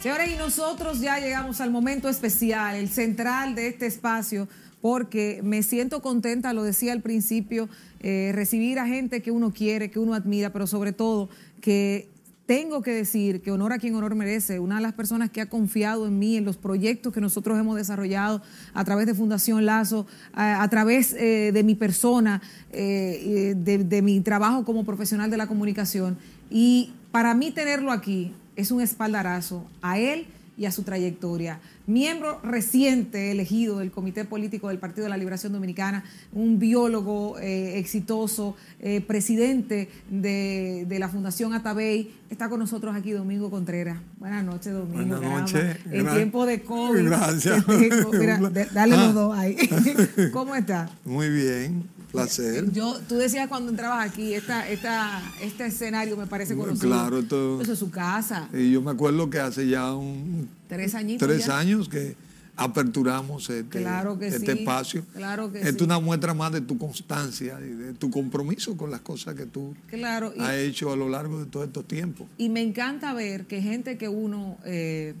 Señores, y nosotros ya llegamos al momento especial, el central de este espacio, porque me siento contenta, lo decía al principio, eh, recibir a gente que uno quiere, que uno admira, pero sobre todo que tengo que decir que honor a quien honor merece, una de las personas que ha confiado en mí, en los proyectos que nosotros hemos desarrollado a través de Fundación Lazo, a, través eh, de mi persona, eh, de mi trabajo como profesional de la comunicación. Y para mí tenerlo aquí es un espaldarazo a él y a su trayectoria. Miembro reciente elegido del Comité Político del Partido de la Liberación Dominicana, un biólogo eh, exitoso, eh, presidente de, la Fundación Atabey, está con nosotros aquí Domingo Contreras. Buenas noches, Domingo. Buenas noches. En tiempo de COVID. Gracias. Este, dale ah. los dos ahí. ¿Cómo está? Muy bien. Placer. Yo, tú decías cuando entrabas aquí, esta, esta, este escenario me parece conocido. Claro, esto, es su casa. Y yo me acuerdo que hace ya un... Tres añitos. Tres años que aperturamos este, claro que este espacio. Claro es una muestra más de tu constancia y de tu compromiso con las cosas que tú claro, has hecho a lo largo de todos estos tiempos. Y me encanta ver que gente que uno eh,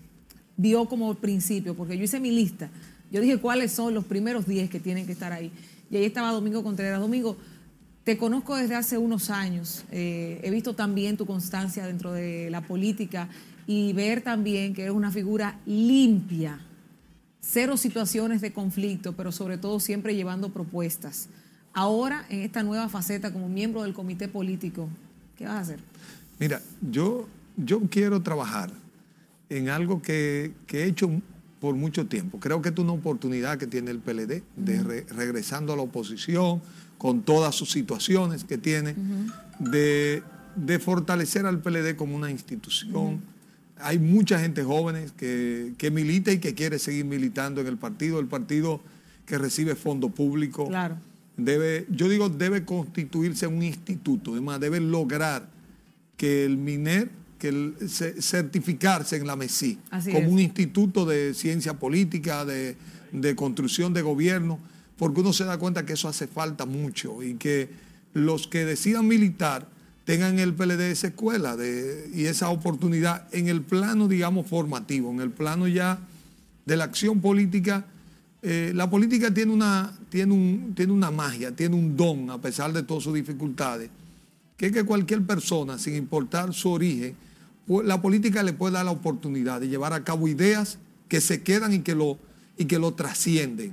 vio como principio, porque yo hice mi lista, yo dije cuáles son los primeros 10 que tienen que estar ahí. Y ahí estaba Domingo Contreras. Domingo, te conozco desde hace unos años. Eh, he visto también tu constancia dentro de la política y ver también que eres una figura limpia, cero situaciones de conflicto, pero sobre todo siempre llevando propuestas. Ahora, en esta nueva faceta como miembro del comité político, ¿qué vas a hacer? Mira, yo, yo quiero trabajar en algo que, que he hecho por mucho tiempo. Creo que es una oportunidad que tiene el PLD de regresando a la oposición con todas sus situaciones que tiene, de, fortalecer al PLD como una institución. Hay mucha gente joven que, milita y que quiere seguir militando en el partido. El partido que recibe fondo público claro. debe, yo digo, debe constituirse un instituto. Además, debe lograr que el MINER que certificarse en la MESI como un instituto de ciencia política, de, construcción de gobierno, porque uno se da cuenta que eso hace falta mucho y que los que decidan militar tengan el PLD esa escuela de, y esa oportunidad en el plano, digamos, formativo, en el plano ya de la acción política. Eh, la política tiene una, tiene, un, tiene una magia, tiene un don, a pesar de todas sus dificultades, que es que cualquier persona, sin importar su origen, la política le puede dar la oportunidad de llevar a cabo ideas que se quedan y que lo, y que lo trascienden.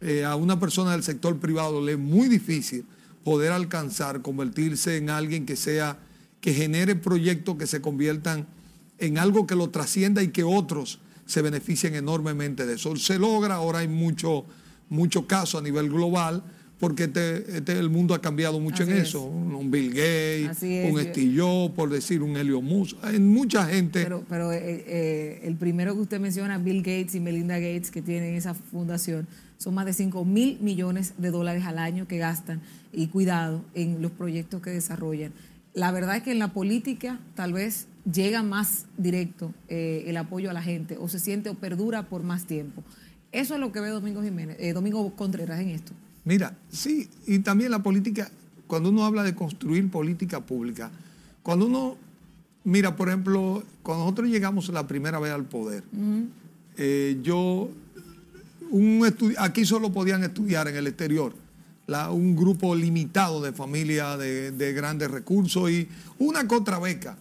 Eh, a una persona del sector privado le es muy difícil poder alcanzar, convertirse en alguien que sea, que genere proyectos que se conviertan en algo que lo trascienda y que otros se beneficien enormemente de eso. Se logra, ahora hay mucho caso a nivel global porque este, este, el mundo ha cambiado mucho en eso. Un Bill Gates, un Estilló, por decir, un Helio Musa, hay mucha gente. Pero, eh, eh, el primero que usted menciona, Bill Gates y Melinda Gates, que tienen esa fundación, son más de 5 mil millones de dólares al año que gastan y cuidado en los proyectos que desarrollan. La verdad es que en la política tal vez llega más directo eh, el apoyo a la gente o se siente o perdura por más tiempo. Eso es lo que ve Domingo Jiménez, Domingo Contreras en esto. Mira, sí, y también la política, cuando uno habla de construir política pública, cuando uno, mira, por ejemplo, cuando nosotros llegamos la primera vez al poder, eh, yo, un aquí solo podían estudiar en el exterior. un grupo limitado de familias de, grandes recursos y una contrabeca.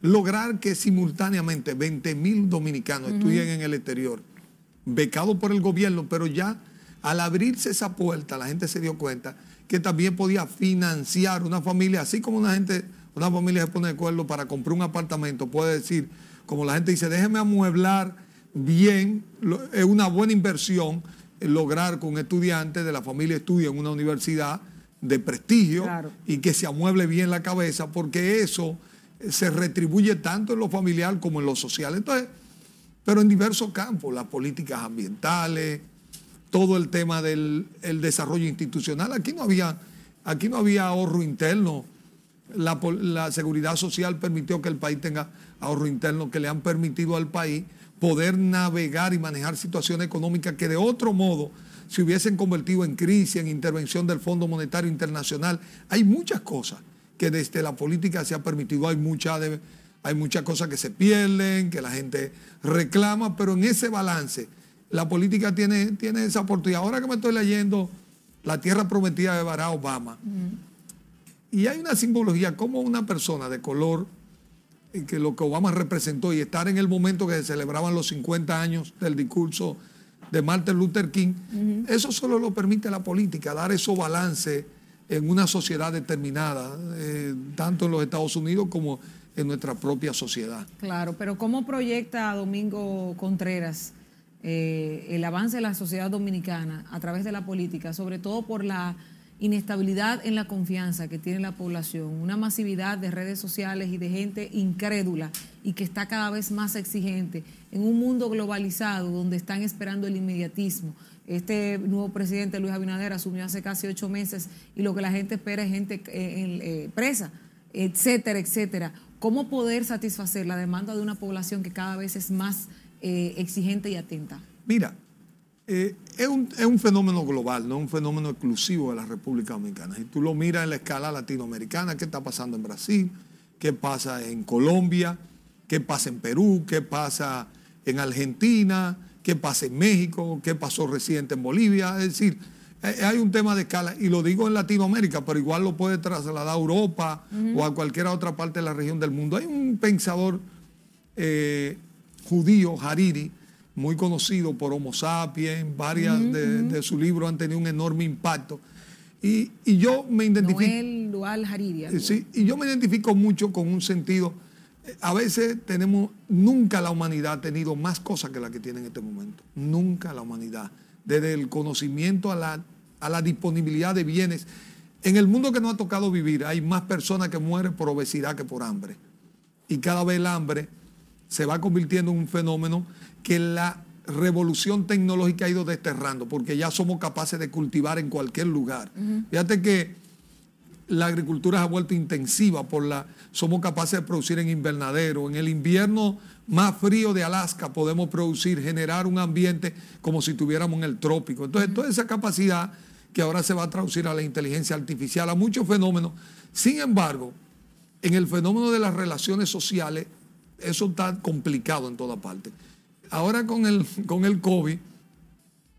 Lograr que simultáneamente 20 mil dominicanos estudien en el exterior, becado por el gobierno, pero ya al abrirse esa puerta, la gente se dio cuenta que también podía financiar una familia, así como una gente, una familia se pone de acuerdo para comprar un apartamento, puede decir, como la gente dice, déjeme amueblar bien, es una buena inversión lograr con estudiante de la familia estudie en una universidad de prestigio y que se amueble bien la cabeza, porque eso se retribuye tanto en lo familiar como en lo social. Entonces, pero en diversos campos, las políticas ambientales, todo el tema del desarrollo institucional. Aquí no había, aquí no había ahorro interno. La, seguridad social permitió que el país tenga ahorro interno, que le han permitido al país poder navegar y manejar situaciones económicas que de otro modo se hubiesen convertido en crisis, en intervención del Fondo Monetario Internacional. Hay muchas cosas que desde la política se ha permitido, hay hay muchas cosas que se pierden, que la gente reclama, pero en ese balance la política tiene, tiene esa oportunidad. Ahora que me estoy leyendo La Tierra Prometida de Barack Obama, mm. y hay una simbología, como una persona de color, eh, que lo que Obama representó y estar en el momento que se celebraban los 50 años del discurso de Martin Luther King, eso solo lo permite la política, dar ese balance en una sociedad determinada, eh, tanto en los Estados Unidos como en nuestra propia sociedad. Claro, pero ¿cómo proyecta Domingo Contreras? Eh, el avance de la sociedad dominicana a través de la política, sobre todo por la inestabilidad en la confianza que tiene la población, una masividad de redes sociales y de gente incrédula y que está cada vez más exigente en un mundo globalizado donde están esperando el inmediatismo. Este nuevo presidente Luis Abinader asumió hace casi ocho meses y lo que la gente espera es gente eh, eh, presa, etcétera, etcétera. ¿Cómo poder satisfacer la demanda de una población que cada vez es más eh, exigente y atenta? Mira, eh, es, un, fenómeno global, no un fenómeno exclusivo de la República Dominicana. Si tú lo miras en la escala latinoamericana, qué está pasando en Brasil, qué pasa en Colombia, qué pasa en Perú, qué pasa en Argentina, qué pasa en México, qué pasó reciente en Bolivia. Es decir, eh, hay un tema de escala, y lo digo en Latinoamérica, pero igual lo puede trasladar a Europa o a cualquier otra parte de la región del mundo. Hay un pensador judío, Hariri, muy conocido por Homo sapiens, varias de, sus libros han tenido un enorme impacto. Y, yo me identifico... Noel, Dual, Hariri. Eh, sí, y yo me identifico mucho con un sentido... A veces tenemos, nunca la humanidad ha tenido más cosas que la que tiene en este momento. Nunca la humanidad. Desde el conocimiento a la, a la disponibilidad de bienes. En el mundo que nos ha tocado vivir hay más personas que mueren por obesidad que por hambre. Y cada vez el hambre se va convirtiendo en un fenómeno que la revolución tecnológica ha ido desterrando, porque ya somos capaces de cultivar en cualquier lugar. Fíjate que la agricultura se ha vuelto intensiva por la somos capaces de producir en invernadero, en el invierno más frío de Alaska podemos producir, generar un ambiente como si tuviéramos en el trópico. Entonces, toda esa capacidad que ahora se va a traducir a la inteligencia artificial, a muchos fenómenos. Sin embargo, en el fenómeno de las relaciones sociales eso está complicado en toda parte. Ahora con el, con el COVID,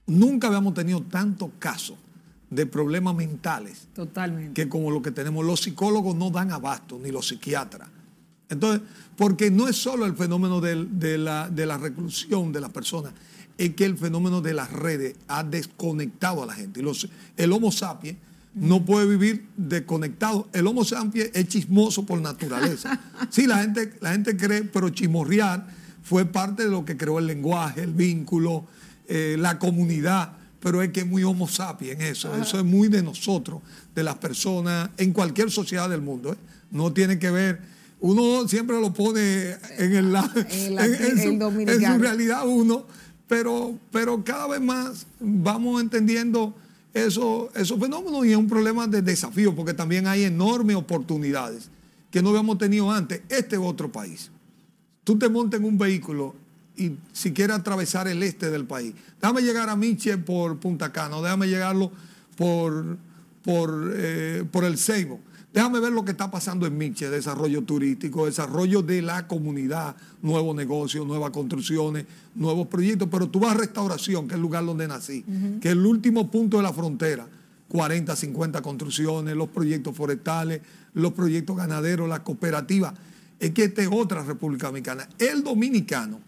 nunca habíamos tenido tantos casos de problemas mentales. Que como lo que tenemos, los psicólogos no dan abasto, ni los psiquiatras. Entonces, porque no es solo el fenómeno de, la, reclusión de las personas, es que el fenómeno de las redes ha desconectado a la gente. el Homo sapiens no puede vivir desconectado. El homo sapiens es chismoso por naturaleza. Sí, la gente, la gente cree, pero chismorrear fue parte de lo que creó el lenguaje, el vínculo, eh, la comunidad. Pero es que es muy homo sapiens eso. Ah. Eso es muy de nosotros, de las personas, en cualquier sociedad del mundo. ¿eh? No tiene que ver. Uno siempre lo pone en el, en, su, realidad uno, pero, pero cada vez más vamos entendiendo esos, fenómenos y es un problema de desafío, porque también hay enormes oportunidades que no habíamos tenido antes. Este otro país. Tú te montas en un vehículo y si quieres atravesar el este del país, déjame llegar a Miche por Punta Cana, o déjame llegarlo por, por eh, el Seibo Déjame ver lo que está pasando en Miche, desarrollo turístico, desarrollo de la comunidad, nuevos negocios, nuevas construcciones, nuevos proyectos, pero tú vas a restauración, que es el lugar donde nací, que es el último punto de la frontera, 40, 50 construcciones, los proyectos forestales, los proyectos ganaderos, las cooperativas. Es que esta es otra República Dominicana. El dominicano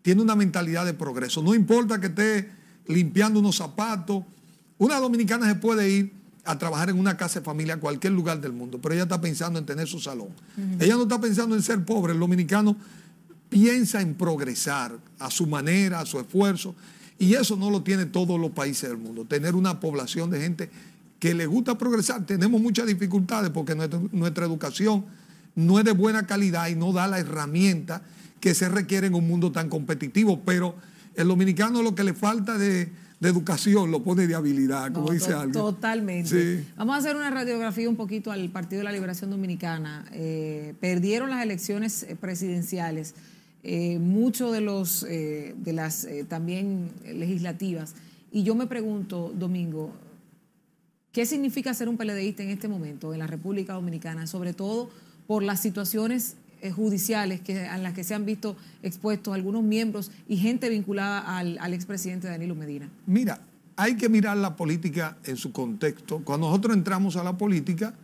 tiene una mentalidad de progreso, no importa que esté limpiando unos zapatos, una dominicana se puede ir a trabajar en una casa de familia, cualquier lugar del mundo, pero ella está pensando en tener su salón. Ella no está pensando en ser pobre, el dominicano piensa en progresar a su manera, a su esfuerzo, y eso no lo tiene todos los países del mundo, tener una población de gente que le gusta progresar. Tenemos muchas dificultades porque nuestra educación no es de buena calidad y no da la herramienta que se requiere en un mundo tan competitivo, pero el dominicano lo que le falta de de educación, lo pone de habilidad, como dice alguien. Totalmente. Vamos a hacer una radiografía un poquito al Partido de la Liberación Dominicana. Eh, perdieron las elecciones eh, presidenciales, eh, muchos de, los, de las también legislativas. Y yo me pregunto, Domingo, ¿qué significa ser un PLDista en este momento en la República Dominicana? Sobre todo por las situaciones eh, judiciales que, en las que se han visto expuestos algunos miembros y gente vinculada al, expresidente Danilo Medina? Mira, hay que mirar la política en su contexto. Cuando nosotros entramos a la política,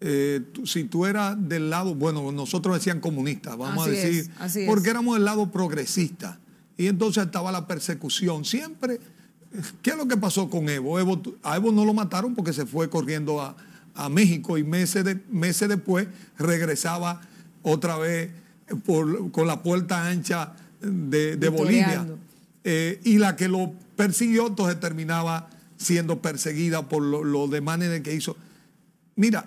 eh, si tú eras del lado, bueno, nosotros decían comunistas, vamos a decir, porque éramos del lado progresista. Y entonces estaba la persecución. Siempre, ¿qué es lo que pasó con Evo? Evo a Evo no lo mataron porque se fue corriendo a, México y meses, meses después regresaba otra vez con la puerta ancha de, Bolivia. Eh, y la que lo persiguió entonces terminaba siendo perseguida por los lo demanes que hizo. Mira,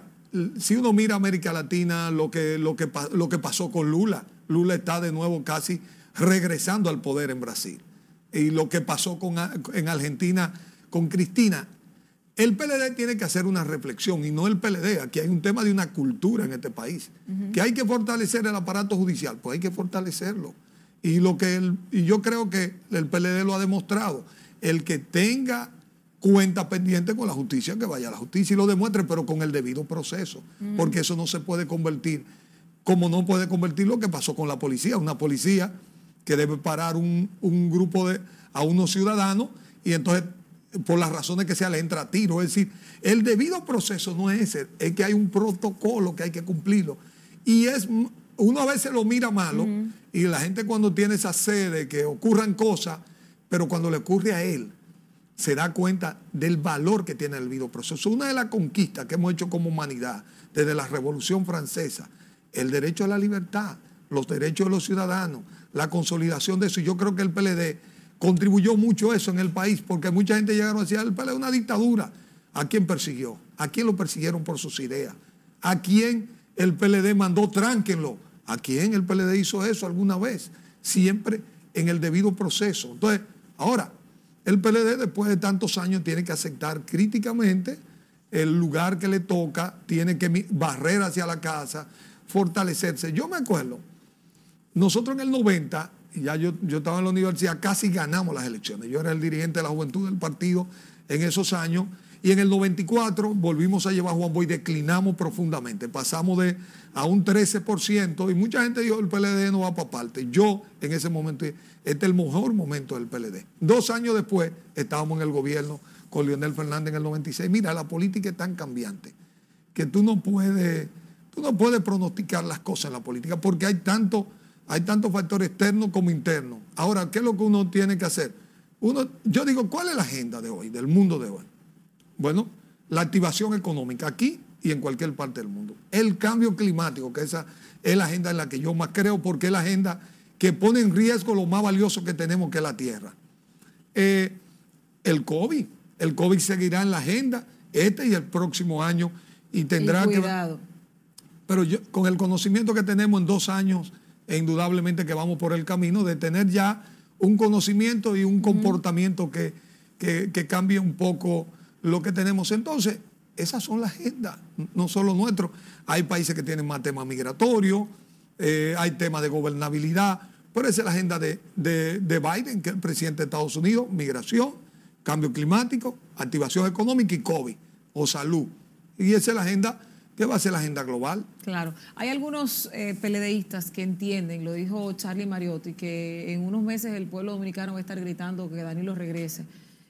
si uno mira América Latina, lo que, lo, que, lo que pasó con Lula, Lula está de nuevo casi regresando al poder en Brasil. Y lo que pasó con, en Argentina con Cristina, el PLD tiene que hacer una reflexión y no el PLD. Aquí hay un tema de una cultura en este país. Que hay que fortalecer el aparato judicial, pues hay que fortalecerlo. Y, lo que y yo creo que el PLD lo ha demostrado. El que tenga cuenta pendiente con la justicia, que vaya a la justicia y lo demuestre, pero con el debido proceso. Porque eso no se puede convertir, como no puede convertir lo que pasó con la policía. Una policía que debe parar un, un grupo de, a unos ciudadanos y entonces por las razones que sea, le entra a tiro. Es decir, el debido proceso no es ese, es que hay un protocolo que hay que cumplirlo. Y es, uno a veces lo mira malo, y la gente cuando tiene esa sede que ocurran cosas, pero cuando le ocurre a él, se da cuenta del valor que tiene el debido proceso. Una de las conquistas que hemos hecho como humanidad desde la Revolución Francesa, el derecho a la libertad, los derechos de los ciudadanos, la consolidación de eso. yo creo que el PLD contribuyó mucho eso en el país, porque mucha gente llegaron a decir, ah, el PLD es una dictadura. ¿A quién persiguió? ¿A quién lo persiguieron por sus ideas? ¿A quién el PLD mandó tránquenlo? ¿A quién el PLD hizo eso alguna vez? Siempre en el debido proceso. Entonces, ahora, el PLD después de tantos años tiene que aceptar críticamente el lugar que le toca, tiene que barrer hacia la casa, fortalecerse. Yo me acuerdo, nosotros en el 90 ya yo, estaba en la universidad, casi ganamos las elecciones. Yo era el dirigente de la juventud del partido en esos años. Y en el 94 volvimos a llevar a Juan Boy, declinamos profundamente, pasamos de a un 13% y mucha gente dijo el PLD no va para parte. Yo en ese momento, este es el mejor momento del PLD. Dos años después estábamos en el gobierno con Leonel Fernández en el 96. Mira, la política es tan cambiante que tú no puedes, tú no puedes pronosticar las cosas en la política porque hay tanto hay tanto factor externo como internos. Ahora, ¿qué es lo que uno tiene que hacer? Uno, yo digo, ¿cuál es la agenda de hoy, del mundo de hoy? Bueno, la activación económica aquí y en cualquier parte del mundo. El cambio climático, que esa es la agenda en la que yo más creo, porque es la agenda que pone en riesgo lo más valioso que tenemos, que es la tierra. Eh, el COVID, el COVID seguirá en la agenda este y el próximo año y tendrá que... Pero con el conocimiento que tenemos en dos años e indudablemente que vamos por el camino de tener ya un conocimiento y un comportamiento que, cambie un poco lo que tenemos. Entonces, esas son las agendas, no solo nuestro. Hay países que tienen más temas migratorios, eh, hay temas de gobernabilidad, pero esa es la agenda de, de, de, Biden, que es el presidente de Estados Unidos, migración, cambio climático, activación económica y COVID o salud. Y esa es la agenda ¿Qué va a ser la agenda global? Claro. Hay algunos PLDistas eh, peledeístas que entienden, lo dijo Charlie Mariotti, que en unos meses el pueblo dominicano va a estar gritando que Danilo regrese.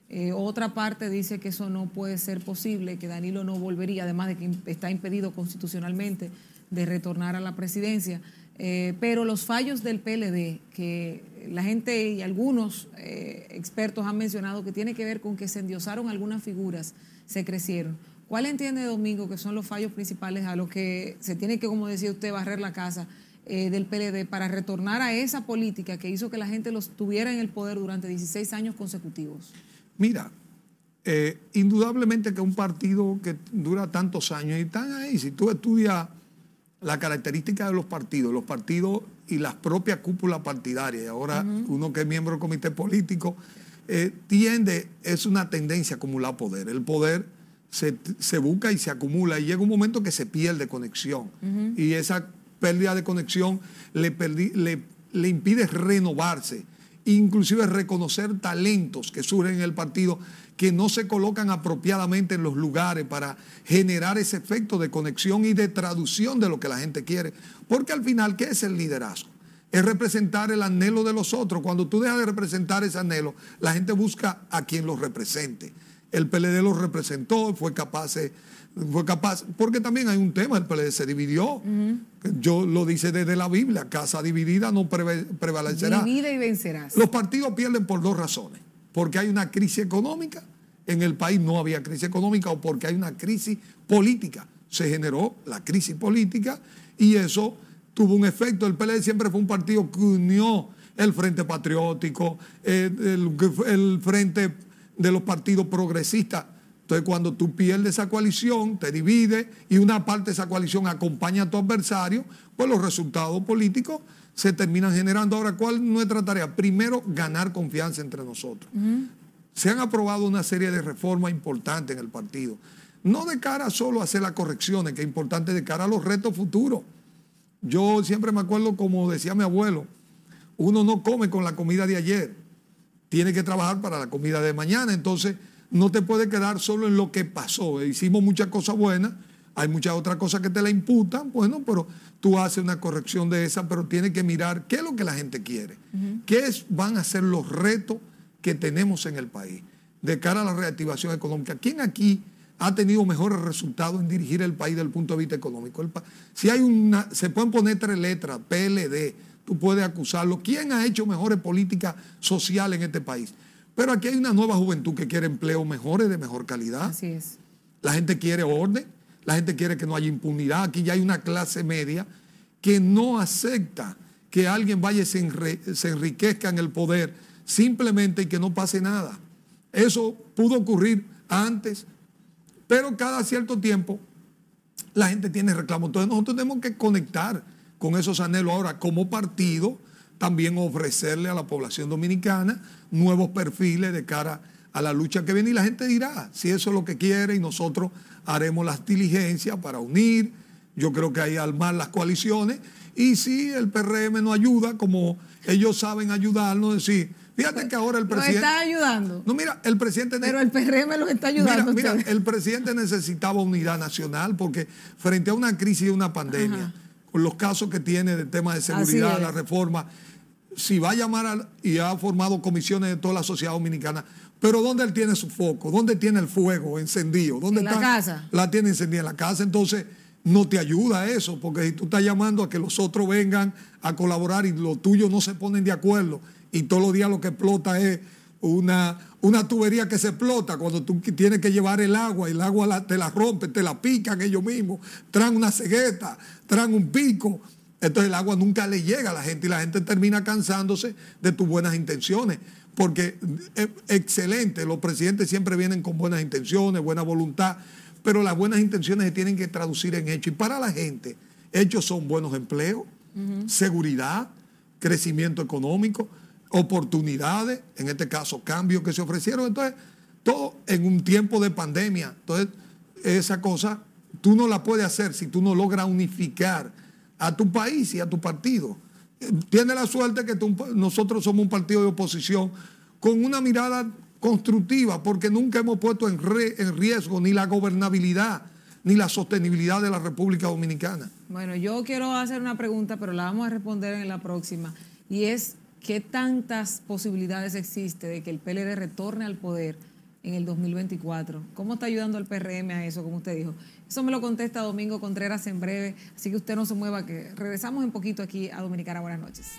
Eh, otra parte dice que eso no puede ser posible, que Danilo no volvería, además de que está impedido constitucionalmente de retornar a la presidencia. Eh, pero los fallos del PLD, que la gente y algunos expertos han mencionado que tiene que ver con que se endiosaron algunas figuras, se crecieron. ¿Cuál entiende, Domingo, que son los fallos principales a los que se tiene que, como decía usted, barrer la casa eh, del PLD para retornar a esa política que hizo que la gente los tuviera en el poder durante 16 años consecutivos? Mira, eh, indudablemente que un partido que dura tantos años y están ahí, si tú estudias la característica de los partidos, los partidos y las propias cúpulas partidarias, y ahora uno que es miembro del comité político, eh, tiende, es una tendencia a acumular poder. El poder se, busca y se acumula y llega un momento que se pierde conexión. Y esa pérdida de conexión le, impide renovarse, inclusive reconocer talentos que surgen en el partido que no se colocan apropiadamente en los lugares para generar ese efecto de conexión y de traducción de lo que la gente quiere. Porque al final, ¿qué es el liderazgo? Es representar el anhelo de los otros. Cuando tú dejas de representar ese anhelo, la gente busca a quien los represente. El PLD lo representó, fue capaz, fue capaz, porque también hay un tema, el PLD se dividió. Yo lo dice desde la Biblia, casa dividida no prevalecerá. Divide y vencerás. Los partidos pierden por dos razones, porque hay una crisis económica, en el país no había crisis económica o porque hay una crisis política. Se generó la crisis política y eso tuvo un efecto. El PLD siempre fue un partido que unió el Frente Patriótico, eh, el Frente de los partidos progresistas. Entonces, cuando tú pierdes esa coalición, te divides y una parte de esa coalición acompaña a tu adversario, pues los resultados políticos se terminan generando. Ahora, ¿cuál es nuestra tarea? Primero, ganar confianza entre nosotros. Se han aprobado una serie de reformas importantes en el partido. No de cara solo a hacer las correcciones, que es importante de cara a los retos futuros. Yo siempre me acuerdo, como decía mi abuelo, uno no come con la comida de ayer tiene que trabajar para la comida de mañana. Entonces, no te puede quedar solo en lo que pasó. Hicimos muchas cosas buenas, hay muchas otras cosas que te la imputan, bueno, pero tú haces una corrección de esa, pero tienes que mirar qué es lo que la gente quiere, qué van a ser los retos que tenemos en el país de cara a la reactivación económica. ¿Quién aquí ha tenido mejores resultados en dirigir el país desde el punto de vista económico? si hay una, se pueden poner tres letras, PLD, tú puedes acusarlo. ¿Quién ha hecho mejores políticas sociales en este país? Pero aquí hay una nueva juventud que quiere empleo mejores, de mejor calidad. Así es. La gente quiere orden, la gente quiere que no haya impunidad. Aquí ya hay una clase media que no acepta que alguien vaya y se enriquezca en el poder simplemente y que no pase nada. Eso pudo ocurrir antes, pero cada cierto tiempo la gente tiene reclamo. Entonces nosotros tenemos que conectar con esos anhelos. Ahora, como partido, también ofrecerle a la población dominicana nuevos perfiles de cara a la lucha que viene y la gente dirá si eso es lo que quiere y nosotros haremos las diligencias para unir. Yo creo que hay armar las coaliciones y si el PRM no ayuda, como ellos saben ayudarnos, decir, fíjate que ahora el presidente... Nos está ayudando. No, mira, el presidente... Pero el PRM los está ayudando. Mira, el presidente necesitaba unidad nacional porque frente a una crisis y una pandemia con los casos que tiene de tema de seguridad, la reforma, si va a llamar y ha formado comisiones de toda la sociedad dominicana, pero ¿dónde él tiene su foco? ¿Dónde tiene el fuego encendido? ¿Dónde está? la casa. La tiene encendida en la casa. Entonces, no te ayuda eso, porque si tú estás llamando a que los otros vengan a colaborar y los tuyos no se ponen de acuerdo y todos los días lo que explota es una, una tubería que se explota cuando tú tienes que llevar el agua y el agua te la rompe te la pican ellos mismos, traen una cegueta, traen un pico. Entonces el agua nunca le llega a la gente y la gente termina cansándose de tus buenas intenciones. Porque es eh, excelente, los presidentes siempre vienen con buenas intenciones, buena voluntad, pero las buenas intenciones se tienen que traducir en hechos. Y para la gente, hechos son buenos empleos, seguridad, crecimiento económico oportunidades, en este caso cambios que se ofrecieron. Entonces, todo en un tiempo de pandemia. Entonces, esa cosa tú no la puedes hacer si tú no logras unificar a tu país y a tu partido. Tiene la suerte que nosotros somos un partido de oposición con una mirada constructiva, porque nunca hemos puesto en, en riesgo ni la gobernabilidad ni la sostenibilidad de la República Dominicana. Bueno, yo quiero hacer una pregunta, pero la vamos a responder en la próxima. Y es ¿qué tantas posibilidades existe de que el PLD retorne al poder en el 2024? ¿Cómo está ayudando el PRM a eso, como usted dijo? Eso me lo contesta Domingo Contreras en breve, así que usted no se mueva, que regresamos un poquito aquí a Dominicana. Buenas noches.